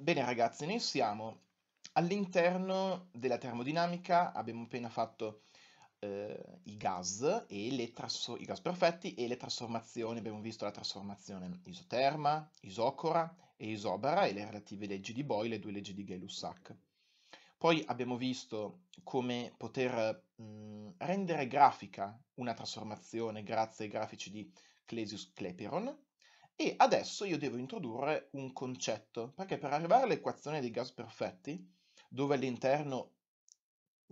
Bene ragazzi, noi siamo all'interno della termodinamica, abbiamo appena fatto eh, i, gas i gas perfetti e le trasformazioni, abbiamo visto la trasformazione isoterma, isocora e isobara e le relative leggi di Boyle e due leggi di Gay-Lussac. Poi abbiamo visto come poter mh, rendere grafica una trasformazione grazie ai grafici di Clesius Cleperon e adesso io devo introdurre un concetto, perché per arrivare all'equazione dei gas perfetti, dove all'interno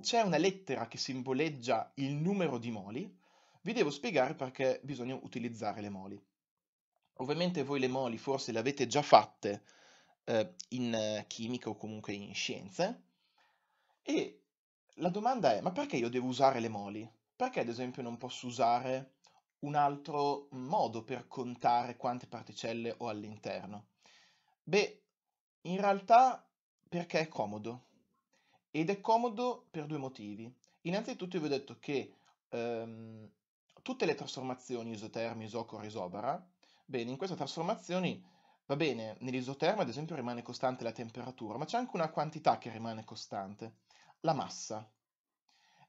c'è una lettera che simboleggia il numero di moli, vi devo spiegare perché bisogna utilizzare le moli. Ovviamente voi le moli forse le avete già fatte eh, in eh, chimica o comunque in scienze, e la domanda è, ma perché io devo usare le moli? Perché ad esempio non posso usare un altro modo per contare quante particelle ho all'interno? Beh, in realtà perché è comodo. Ed è comodo per due motivi. Innanzitutto vi ho detto che ehm, tutte le trasformazioni isotermi, isocore, isobara, bene, in queste trasformazioni, va bene, nell'isoterma ad esempio rimane costante la temperatura, ma c'è anche una quantità che rimane costante, la massa.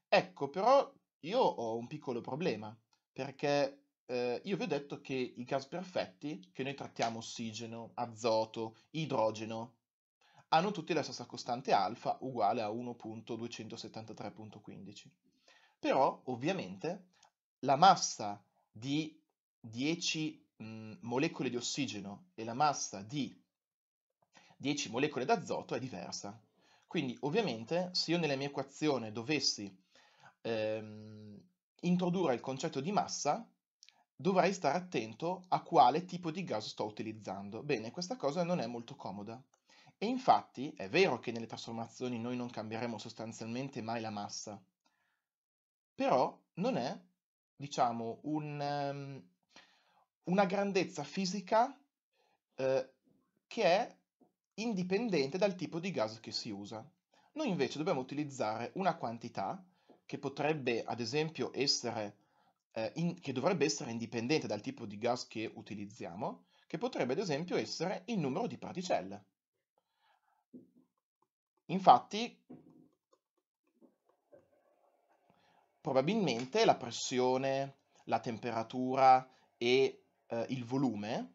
Ecco, però io ho un piccolo problema perché eh, io vi ho detto che i gas perfetti, che noi trattiamo ossigeno, azoto, idrogeno, hanno tutti la stessa costante alfa uguale a 1.273.15. Però, ovviamente, la massa di 10 mh, mm, molecole di ossigeno e la massa di 10 molecole d'azoto è diversa. Quindi, ovviamente, se io nella mia equazione dovessi ehm, introdurre il concetto di massa, dovrei stare attento a quale tipo di gas sto utilizzando. Bene, questa cosa non è molto comoda. E infatti è vero che nelle trasformazioni noi non cambieremo sostanzialmente mai la massa, però non è, diciamo, un, um, una grandezza fisica eh, che è indipendente dal tipo di gas che si usa. Noi invece dobbiamo utilizzare una quantità che potrebbe, ad esempio, essere, eh, in, che dovrebbe essere indipendente dal tipo di gas che utilizziamo, che potrebbe, ad esempio, essere il numero di particelle. Infatti, probabilmente la pressione, la temperatura e eh, il volume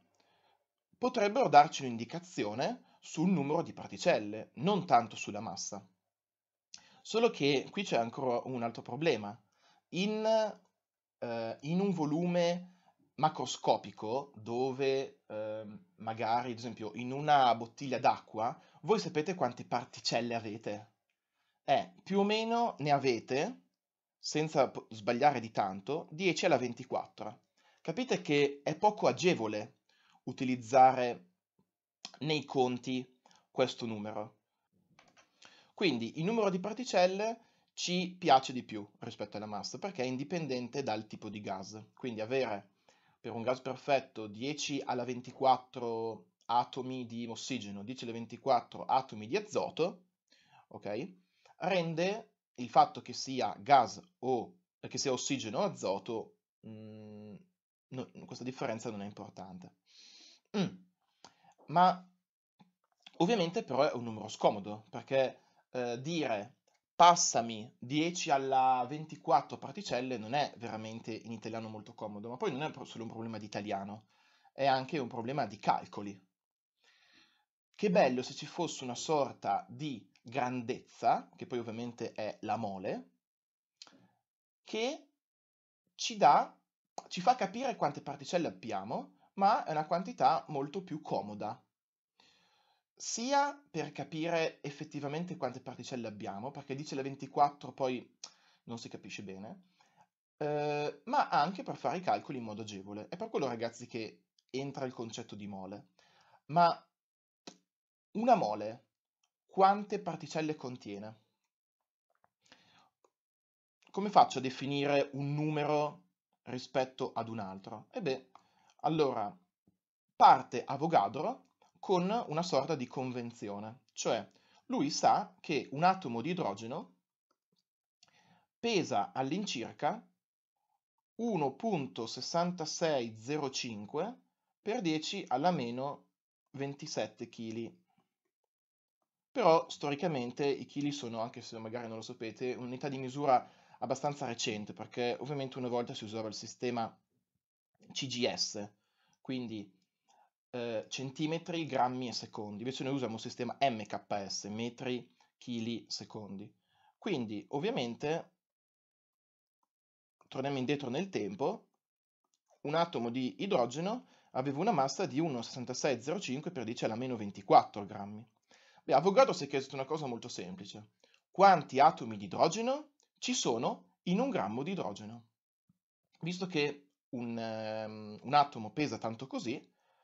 potrebbero darci un'indicazione sul numero di particelle, non tanto sulla massa. Solo che qui c'è ancora un altro problema. In, eh, in un volume macroscopico, dove eh, magari, ad esempio, in una bottiglia d'acqua, voi sapete quante particelle avete. Eh, più o meno ne avete, senza sbagliare di tanto, 10 alla 24. Capite che è poco agevole utilizzare nei conti questo numero. Quindi il numero di particelle ci piace di più rispetto alla massa perché è indipendente dal tipo di gas. Quindi avere per un gas perfetto 10 alla 24 atomi di ossigeno, 10 alla 24 atomi di azoto, ok? Rende il fatto che sia gas o che sia ossigeno o azoto, mh, mm, no, questa differenza non è importante. Mm. Ma ovviamente però è un numero scomodo perché eh, dire passami 10 alla 24 particelle non è veramente in italiano molto comodo, ma poi non è solo un problema di italiano, è anche un problema di calcoli. Che mm. bello se ci fosse una sorta di grandezza, che poi ovviamente è la mole, che ci dà, ci fa capire quante particelle abbiamo, ma è una quantità molto più comoda, sia per capire effettivamente quante particelle abbiamo, perché dice le 24 poi non si capisce bene, eh, ma anche per fare i calcoli in modo agevole. È per quello, ragazzi, che entra il concetto di mole. Ma una mole quante particelle contiene? Come faccio a definire un numero rispetto ad un altro? E allora, parte Avogadro con una sorta di convenzione, cioè lui sa che un atomo di idrogeno pesa all'incirca 1.6605 per 10 alla meno 27 kg. Però storicamente i chili sono, anche se magari non lo sapete, un'unità di misura abbastanza recente, perché ovviamente una volta si usava il sistema CGS, quindi eh, centimetri, grammi e secondi, invece noi usiamo un sistema MKS, metri, chili, secondi. Quindi ovviamente, torniamo indietro nel tempo, un atomo di idrogeno aveva una massa di 1,6605 per 10 alla meno 24 grammi. Beh, Avogadro si è chiesto una cosa molto semplice. Quanti atomi di idrogeno ci sono in un grammo di idrogeno? Visto che un, um, un atomo pesa tanto così,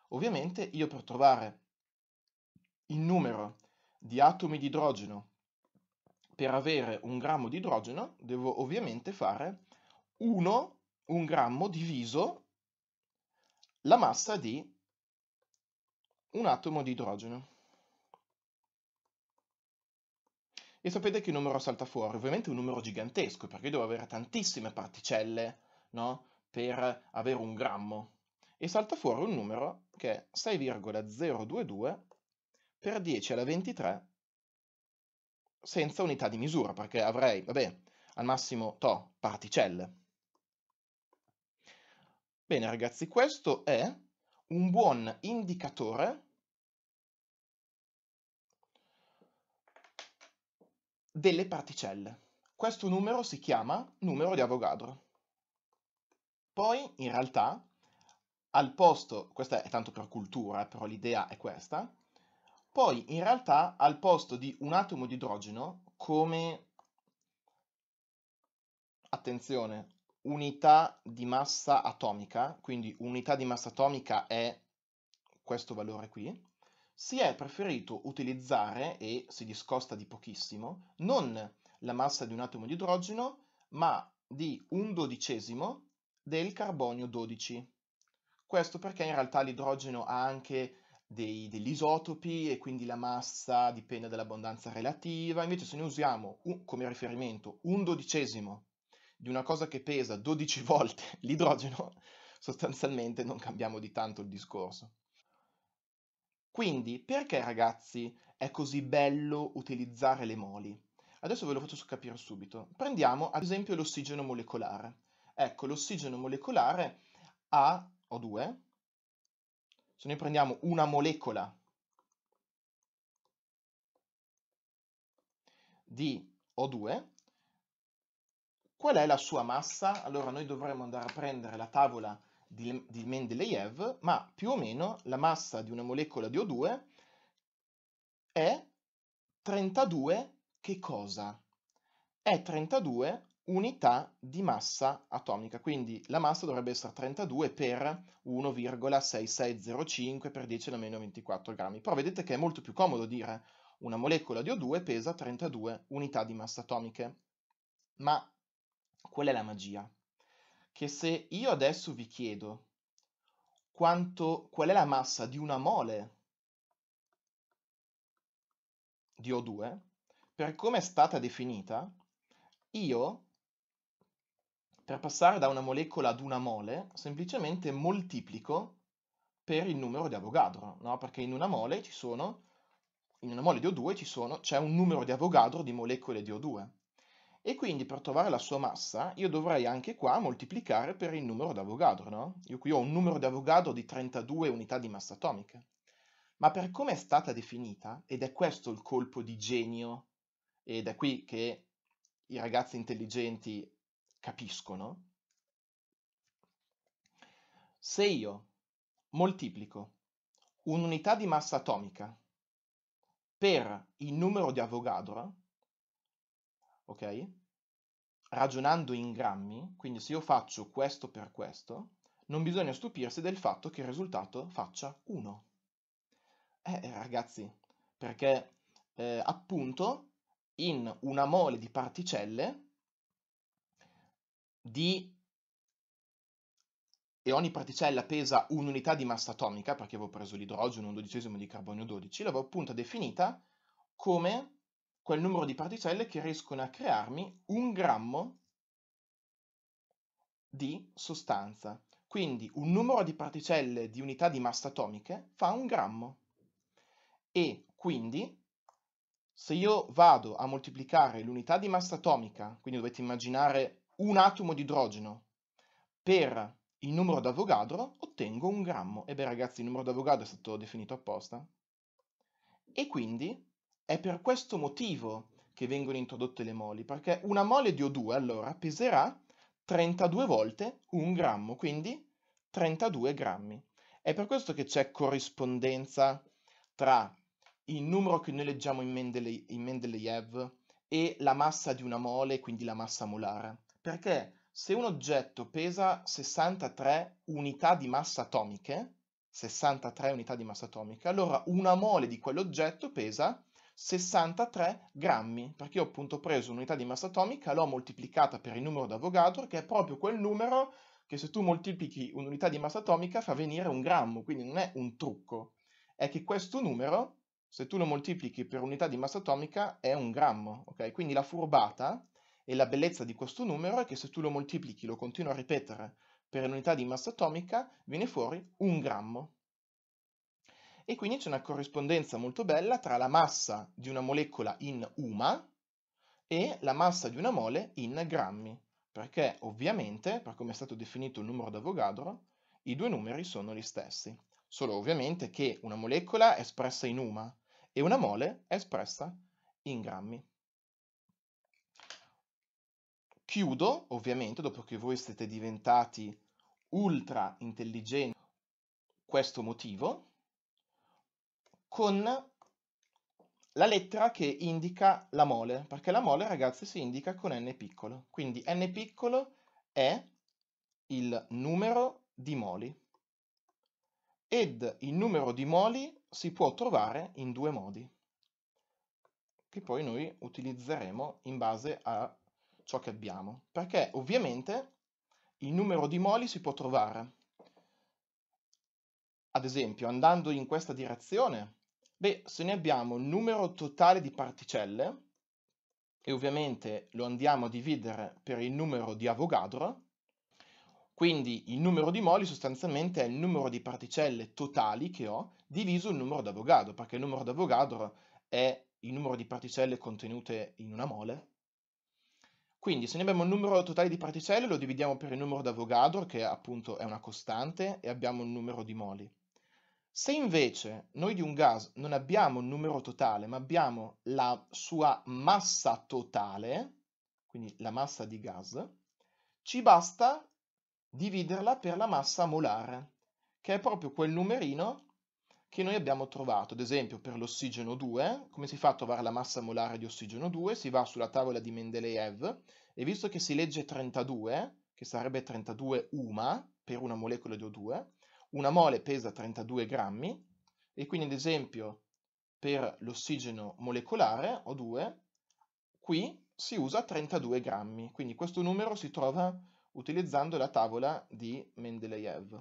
Ovviamente io per trovare il numero di atomi di idrogeno per avere un grammo di idrogeno devo ovviamente fare 1, un grammo diviso la massa di un atomo di idrogeno. E sapete che numero salta fuori? Ovviamente un numero gigantesco, perché devo avere tantissime particelle, no? Per avere un grammo e salta fuori un numero che è 6,022 per 10 alla 23 senza unità di misura, perché avrei, vabbè, al massimo, to, particelle. Bene ragazzi, questo è un buon indicatore delle particelle. Questo numero si chiama numero di Avogadro. Poi, in realtà, al posto, questa è tanto per cultura, però l'idea è questa, poi in realtà al posto di un atomo di idrogeno come, attenzione, unità di massa atomica, quindi unità di massa atomica è questo valore qui, si è preferito utilizzare, e si discosta di pochissimo, non la massa di un atomo di idrogeno, ma di un dodicesimo del carbonio 12. Questo perché in realtà l'idrogeno ha anche dei, degli isotopi e quindi la massa dipende dall'abbondanza relativa, invece se noi usiamo un, come riferimento un dodicesimo di una cosa che pesa 12 volte l'idrogeno, sostanzialmente non cambiamo di tanto il discorso. Quindi, perché ragazzi è così bello utilizzare le moli? Adesso ve lo faccio capire subito. Prendiamo ad esempio l'ossigeno molecolare. Ecco, l'ossigeno molecolare ha o2, se noi prendiamo una molecola di O2, qual è la sua massa? Allora noi dovremmo andare a prendere la tavola di, di Mendeleev, ma più o meno la massa di una molecola di O2 è 32 che cosa? È 32 unità di massa atomica, quindi la massa dovrebbe essere 32 per 1,6605 per 10 alla meno 24 grammi, però vedete che è molto più comodo dire una molecola di O2 pesa 32 unità di massa atomiche, ma qual è la magia, che se io adesso vi chiedo quanto, qual è la massa di una mole di O2, per come è stata definita, io per passare da una molecola ad una mole, semplicemente moltiplico per il numero di Avogadro, no? Perché in una mole ci sono, in una mole di O2 ci sono, c'è un numero di Avogadro di molecole di O2. E quindi per trovare la sua massa io dovrei anche qua moltiplicare per il numero di Avogadro, no? Io qui ho un numero di Avogadro di 32 unità di massa atomica. Ma per come è stata definita, ed è questo il colpo di genio, ed è qui che i ragazzi intelligenti capiscono, se io moltiplico un'unità di massa atomica per il numero di Avogadro, ok? Ragionando in grammi, quindi se io faccio questo per questo, non bisogna stupirsi del fatto che il risultato faccia 1. Eh, eh ragazzi, perché eh, appunto in una mole di particelle di e ogni particella pesa un'unità di massa atomica, perché avevo preso l'idrogeno, un dodicesimo di carbonio 12, l'avevo appunto definita come quel numero di particelle che riescono a crearmi un grammo di sostanza. Quindi un numero di particelle di unità di massa atomiche fa un grammo. E quindi se io vado a moltiplicare l'unità di massa atomica, quindi dovete immaginare un atomo di idrogeno per il numero d'Avogadro ottengo un grammo. E beh ragazzi, il numero d'Avogadro è stato definito apposta. E quindi è per questo motivo che vengono introdotte le moli, perché una mole di O2 allora peserà 32 volte un grammo, quindi 32 grammi. È per questo che c'è corrispondenza tra il numero che noi leggiamo in, Mendele in Mendeleev e la massa di una mole, quindi la massa molare. Perché se un oggetto pesa 63 unità di massa atomiche, 63 unità di massa atomica, allora una mole di quell'oggetto pesa 63 grammi, perché io ho appunto preso un'unità di massa atomica, l'ho moltiplicata per il numero d'Avogadro, che è proprio quel numero che se tu moltiplichi un'unità di massa atomica fa venire un grammo, quindi non è un trucco, è che questo numero, se tu lo moltiplichi per unità di massa atomica, è un grammo, ok? Quindi la furbata e la bellezza di questo numero è che se tu lo moltiplichi, lo continuo a ripetere, per l'unità di massa atomica, viene fuori un grammo. E quindi c'è una corrispondenza molto bella tra la massa di una molecola in UMA e la massa di una mole in grammi, perché ovviamente, per come è stato definito il numero d'Avogadro, i due numeri sono gli stessi, solo ovviamente che una molecola è espressa in UMA e una mole è espressa in grammi. Chiudo, ovviamente, dopo che voi siete diventati ultra intelligenti, questo motivo, con la lettera che indica la mole, perché la mole, ragazzi, si indica con n piccolo. Quindi n piccolo è il numero di moli. Ed il numero di moli si può trovare in due modi, che poi noi utilizzeremo in base a ciò che abbiamo, perché ovviamente il numero di moli si può trovare. Ad esempio, andando in questa direzione, beh, se ne abbiamo il numero totale di particelle, e ovviamente lo andiamo a dividere per il numero di Avogadro, quindi il numero di moli sostanzialmente è il numero di particelle totali che ho diviso il numero d'Avogadro, perché il numero d'Avogadro è il numero di particelle contenute in una mole, quindi se ne abbiamo il numero totale di particelle lo dividiamo per il numero da Avogadro, che appunto è una costante, e abbiamo il numero di moli. Se invece noi di un gas non abbiamo il numero totale, ma abbiamo la sua massa totale, quindi la massa di gas, ci basta dividerla per la massa molare, che è proprio quel numerino che noi abbiamo trovato, ad esempio per l'ossigeno 2, come si fa a trovare la massa molare di ossigeno 2? Si va sulla tavola di Mendeleev e visto che si legge 32, che sarebbe 32 UMA per una molecola di O2, una mole pesa 32 grammi e quindi ad esempio per l'ossigeno molecolare O2 qui si usa 32 grammi, quindi questo numero si trova utilizzando la tavola di Mendeleev.